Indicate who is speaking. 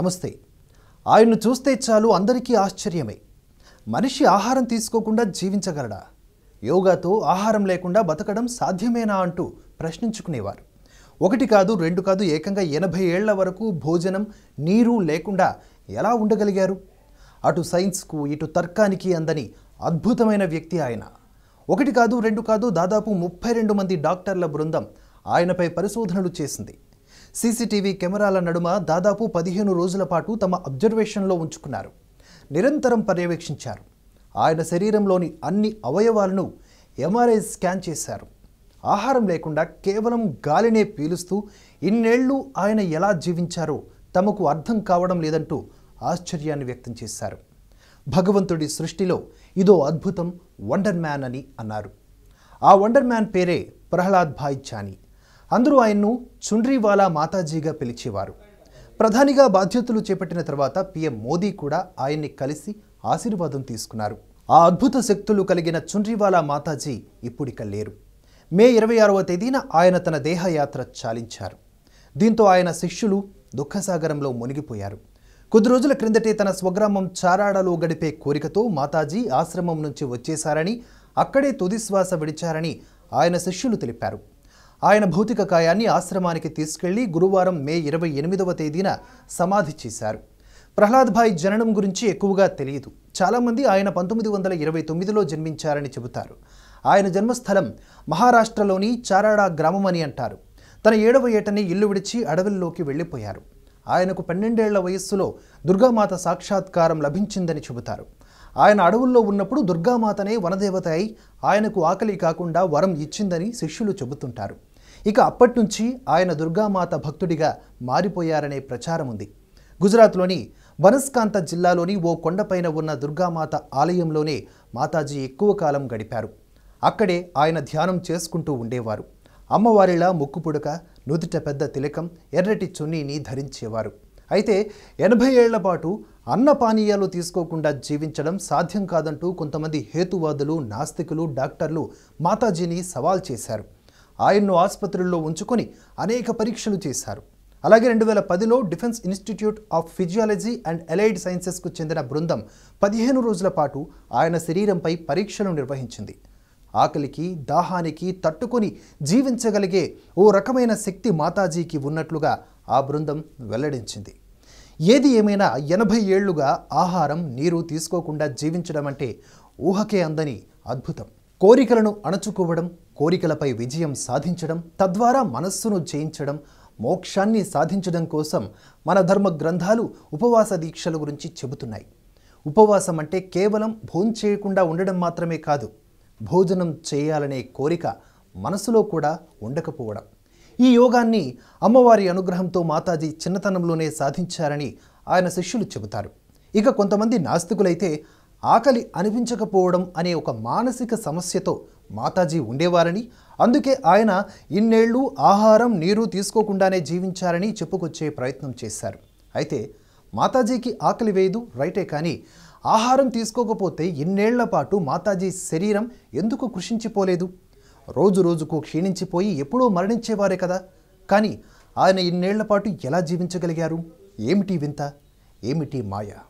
Speaker 1: నమస్తే ఆయన్ను చూస్తే చాలు అందరికీ ఆశ్చర్యమే మనిషి ఆహారం తీసుకోకుండా జీవించగలడా యోగాతో ఆహారం లేకుండా బతకడం సాధ్యమేనా అంటూ ప్రశ్నించుకునేవారు ఒకటి కాదు రెండు కాదు ఏకంగా ఎనభై ఏళ్ల వరకు భోజనం నీరు లేకుండా ఎలా ఉండగలిగారు అటు సైన్స్కు ఇటు తర్కానికి అందని అద్భుతమైన వ్యక్తి ఆయన ఒకటి కాదు రెండు కాదు దాదాపు ముప్పై రెండు మంది డాక్టర్ల బృందం ఆయనపై పరిశోధనలు చేసింది సీసీటీవీ కెమెరాల నడుమ దాదాపు పదిహేను రోజుల పాటు తమ అబ్జర్వేషన్లో ఉంచుకున్నారు నిరంతరం పర్యవేక్షించారు ఆయన శరీరంలోని అన్ని అవయవాలను ఎంఆర్ఐ స్కాన్ చేశారు ఆహారం లేకుండా కేవలం గాలినే పీలుస్తూ ఇన్నేళ్లు ఆయన ఎలా జీవించారో తమకు అర్థం కావడం లేదంటూ ఆశ్చర్యాన్ని వ్యక్తం చేశారు భగవంతుడి సృష్టిలో ఇదో అద్భుతం వండర్ మ్యాన్ అని అన్నారు ఆ వండర్ మ్యాన్ పేరే ప్రహ్లాద్ భాయ్ చానీ అందరూ ఆయన్ను చుండ్రీవాలా మాతాజీగా పిలిచేవారు ప్రధానిగా బాధ్యతలు చేపట్టిన తర్వాత పిఎం మోదీ కూడా ఆయన్ని కలిసి ఆశీర్వాదం తీసుకున్నారు ఆ అద్భుత శక్తులు కలిగిన చుండ్రీవాలా మాతాజీ ఇప్పుడిక లేరు మే ఇరవై ఆరవ తేదీన ఆయన తన దేహయాత్ర చాలించారు దీంతో ఆయన శిష్యులు దుఃఖసాగరంలో మునిగిపోయారు కొద్ది రోజుల క్రిందటే తన స్వగ్రామం చారాడలో గడిపే కోరికతో మాతాజీ ఆశ్రమం నుంచి వచ్చేశారని అక్కడే తుదిశ్వాస విడిచారని ఆయన శిష్యులు తెలిపారు ఆయన భౌతిక కాయాన్ని ఆశ్రమానికి తీసుకెళ్లి గురువారం మే ఇరవై ఎనిమిదవ తేదీన సమాధి చేశారు ప్రహ్లాద్ భాయ్ జననం గురించి ఎక్కువగా తెలియదు చాలామంది ఆయన పంతొమ్మిది వందల ఇరవై తొమ్మిదిలో జన్మించారని చెబుతారు ఆయన జన్మస్థలం మహారాష్ట్రలోని చారాడా గ్రామం అని అంటారు తన ఏడవ ఏటని ఇల్లు విడిచి అడవుల్లోకి వెళ్ళిపోయారు ఆయనకు పన్నెండేళ్ల వయస్సులో దుర్గామాత సాక్షాత్కారం లభించిందని చెబుతారు ఆయన అడవుల్లో ఉన్నప్పుడు దుర్గామాతనే వనదేవత అయి ఆయనకు ఆకలి కాకుండా వరం ఇచ్చిందని శిష్యులు చెబుతుంటారు ఇక అప్పటి నుంచి ఆయన దుర్గామాత భక్తుడిగా మారిపోయారనే ప్రచారం ఉంది గుజరాత్లోని బనస్కాంత జిల్లాలోని ఓ కొండపైన ఉన్న దుర్గామాత ఆలయంలోనే మాతాజీ ఎక్కువ కాలం గడిపారు అక్కడే ఆయన ధ్యానం చేసుకుంటూ ఉండేవారు అమ్మవారిలా ముక్కు పుడక నుదుట పెద్ద తిలకం ఎర్రటి చున్నీని ధరించేవారు అయితే ఎనభై ఏళ్ల పాటు అన్నపానీయాలు తీసుకోకుండా జీవించడం సాధ్యం కాదంటూ కొంతమంది హేతువాదులు నాస్తికులు డాక్టర్లు మాతాజీని సవాల్ చేశారు ఆయన్ను ఆసుపత్రుల్లో ఉంచుకొని అనేక పరీక్షలు చేశారు అలాగే రెండు వేల పదిలో defence institute of physiology and allied సైన్సెస్కు చెందిన బృందం పదిహేను రోజుల పాటు ఆయన శరీరంపై పరీక్షలు నిర్వహించింది ఆకలికి దాహానికి తట్టుకొని జీవించగలిగే ఓ రకమైన శక్తి మాతాజీకి ఉన్నట్లుగా ఆ బృందం వెల్లడించింది ఏది ఏమైనా ఎనభై ఏళ్లుగా ఆహారం నీరు తీసుకోకుండా జీవించడం అంటే ఊహకే అందని అద్భుతం కోరికలను అణచుకోవడం కోరికలపై విజయం సాధించడం తద్వారా మనస్సును జయించడం మోక్షాన్ని సాధించడం కోసం మన ధర్మ గ్రంథాలు ఉపవాస దీక్షల గురించి చెబుతున్నాయి ఉపవాసం అంటే కేవలం చేయకుండా ఉండడం మాత్రమే కాదు భోజనం చేయాలనే కోరిక మనసులో కూడా ఉండకపోవడం ఈ యోగాన్ని అమ్మవారి అనుగ్రహంతో మాతాజీ చిన్నతనంలోనే సాధించారని ఆయన శిష్యులు చెబుతారు ఇక కొంతమంది నాస్తికులైతే ఆకలి అనిపించకపోవడం అనే ఒక మానసిక సమస్యతో మాతాజీ ఉండేవారని అందుకే ఆయన ఇన్నేళ్లు ఆహారం నీరు తీసుకోకుండానే జీవించారని చెప్పుకొచ్చే ప్రయత్నం చేశారు అయితే మాతాజీకి ఆకలి వేయదు రైటే కానీ ఆహారం తీసుకోకపోతే ఇన్నేళ్ల పాటు మాతాజీ శరీరం ఎందుకు కృషించిపోలేదు రోజు రోజుకు క్షీణించిపోయి ఎప్పుడో మరణించేవారే కదా కానీ ఆయన ఇన్నేళ్ల పాటు ఎలా జీవించగలిగారు ఏమిటి వింత ఏమిటి మాయా